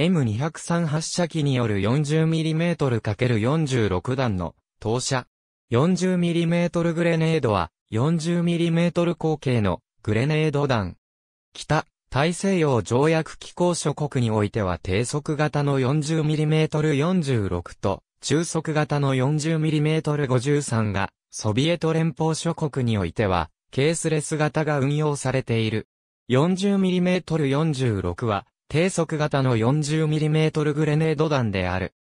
M203 発射機による 40mm×46 弾の投射。40mm グレネードは 40mm 口径のグレネード弾。北、大西洋条約機構諸国においては低速型の 40mm46 と中速型の 40mm53 がソビエト連邦諸国においてはケースレス型が運用されている。40mm46 は低速型の 40mm グレネード弾である。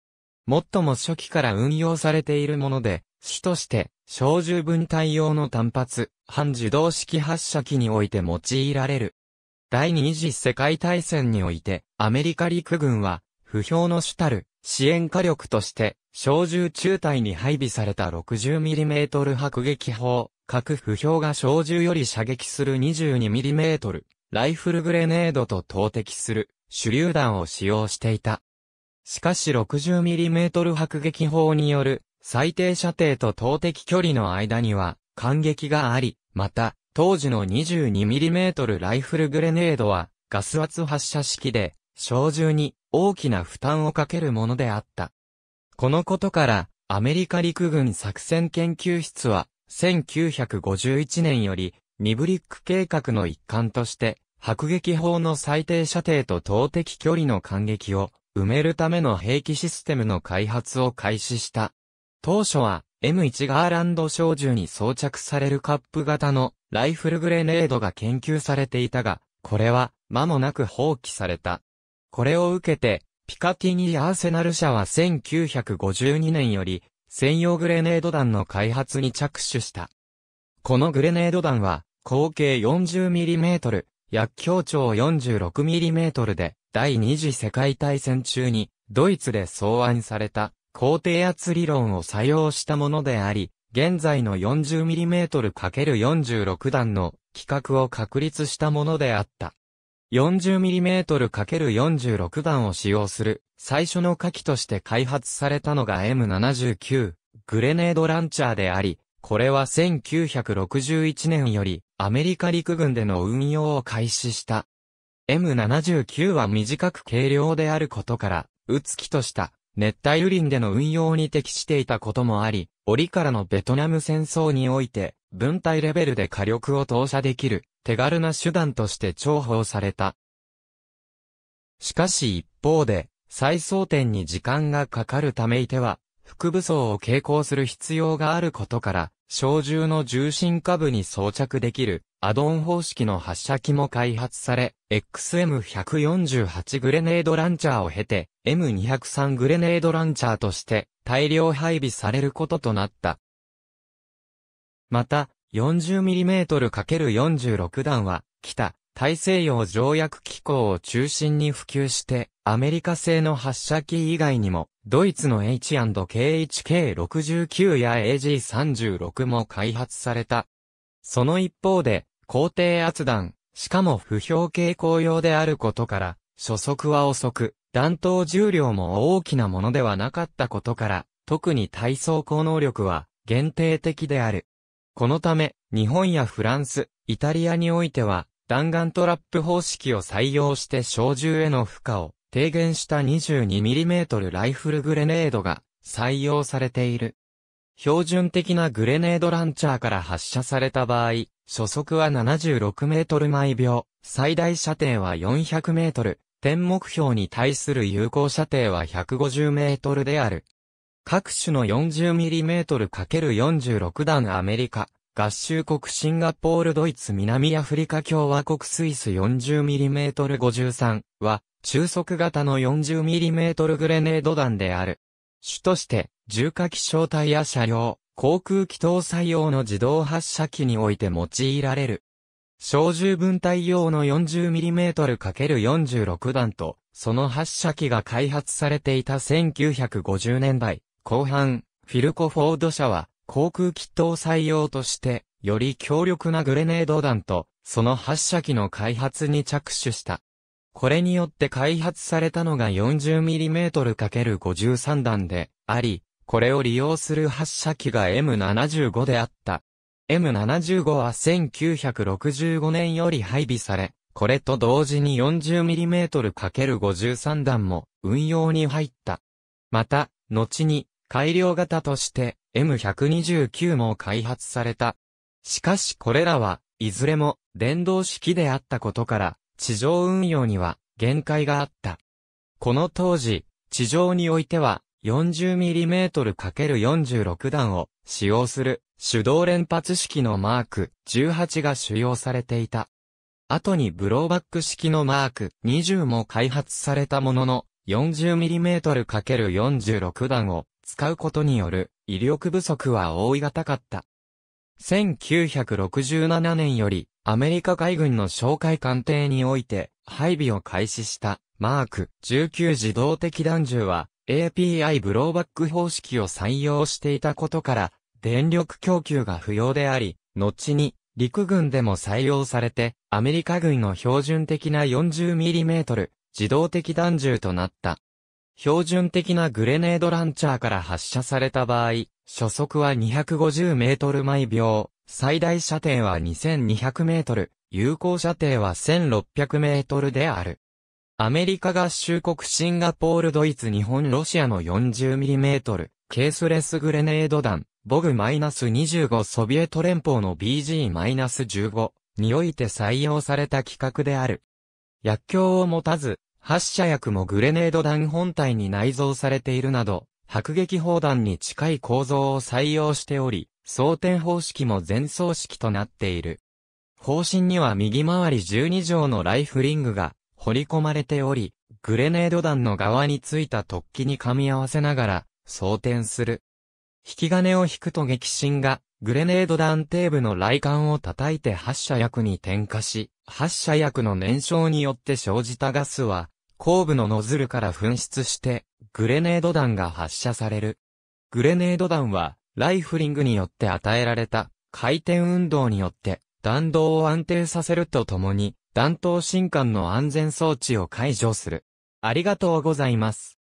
最も初期から運用されているもので、主として、小銃分隊用の単発、半自動式発射機において用いられる。第二次世界大戦において、アメリカ陸軍は、不評の主たる支援火力として、小銃中隊に配備された 60mm 迫撃砲、各不評が小銃より射撃する 22mm、ライフルグレネードと投擲する手榴弾を使用していた。しかし 60mm 迫撃砲による最低射程と投擲距離の間には間撃があり、また、当時の 22mm ライフルグレネードはガス圧発射式で、小銃に大きな負担をかけるものであった。このことから、アメリカ陸軍作戦研究室は、1951年より、ニブリック計画の一環として、迫撃砲の最低射程と投擲距離の間撃を埋めるための兵器システムの開発を開始した。当初は M1 ガーランド小銃に装着されるカップ型のライフルグレネードが研究されていたが、これは間もなく放棄された。これを受けて、ピカティニーアーセナル社は1952年より専用グレネード弾の開発に着手した。このグレネード弾は、口径 40mm、薬莢長 46mm で、第二次世界大戦中に、ドイツで草案された、高低圧理論を採用したものであり、現在の 40mm×46 段の規格を確立したものであった。40mm×46 段を使用する最初の火器として開発されたのが M79 グレネードランチャーであり、これは1961年よりアメリカ陸軍での運用を開始した。M79 は短く軽量であることから、うつきとした熱帯雨林での運用に適していたこともあり、折からのベトナム戦争において、分隊レベルで火力を投射できる、手軽な手段として重宝された。しかし一方で、再装填に時間がかかるためいては、副武装を携行する必要があることから、小銃の重心下部に装着できるアドオン方式の発射機も開発され、XM148 グレネードランチャーを経て、M203 グレネードランチャーとして大量配備されることとなった。また、40mm×46 弾は、北、大西洋条約機構を中心に普及して、アメリカ製の発射機以外にも、ドイツの H&KHK69 や AG36 も開発された。その一方で、高低圧弾、しかも不評傾向用であることから、初速は遅く、弾頭重量も大きなものではなかったことから、特に体操高能力は限定的である。このため、日本やフランス、イタリアにおいては、弾丸トラップ方式を採用して小銃への負荷を低減した 22mm ライフルグレネードが採用されている。標準的なグレネードランチャーから発射された場合、初速は76メートル毎秒、最大射程は400メートル、点目標に対する有効射程は150メートルである。各種の 40mm×46 弾アメリカ、合衆国シンガポールドイツ南アフリカ共和国スイス 40mm53 は、中速型の 40mm グレネード弾である。主として、重火器小隊や車両、航空機搭載用の自動発射機において用いられる。小銃分隊用の 40mm×46 弾と、その発射機が開発されていた1950年代後半、フィルコ・フォード社は、航空機搭載用として、より強力なグレネード弾と、その発射機の開発に着手した。これによって開発されたのが 40mm×53 弾であり、これを利用する発射機が M75 であった。M75 は1965年より配備され、これと同時に 40mm×53 弾も運用に入った。また、後に改良型として M129 も開発された。しかしこれらは、いずれも電動式であったことから、地上運用には限界があった。この当時、地上においては 40mm×46 弾を使用する手動連発式のマーク18が使用されていた。後にブローバック式のマーク20も開発されたものの 40mm×46 弾を使うことによる威力不足は覆いがたかった。1967年より、アメリカ海軍の哨戒艦艇において、配備を開始した、マーク19自動的弾銃は、API ブローバック方式を採用していたことから、電力供給が不要であり、後に陸軍でも採用されて、アメリカ軍の標準的な 40mm 自動的弾銃となった。標準的なグレネードランチャーから発射された場合、初速は250メートル毎秒、最大射程は2200メートル、有効射程は1600メートルである。アメリカ合衆国シンガポールドイツ日本ロシアの4 0トル、ケースレスグレネード弾、ボグ -25 ソビエト連邦の BG-15 において採用された規格である。薬莢を持たず、発射薬もグレネード弾本体に内蔵されているなど、迫撃砲弾に近い構造を採用しており、装填方式も前装式となっている。方針には右回り12畳のライフリングが掘り込まれており、グレネード弾の側についた突起に噛み合わせながら装填する。引き金を引くと激震がグレネード弾底部の雷管を叩いて発射薬に点火し、発射薬の燃焼によって生じたガスは後部のノズルから噴出して、グレネード弾が発射される。グレネード弾は、ライフリングによって与えられた、回転運動によって、弾道を安定させるとともに、弾頭新管の安全装置を解除する。ありがとうございます。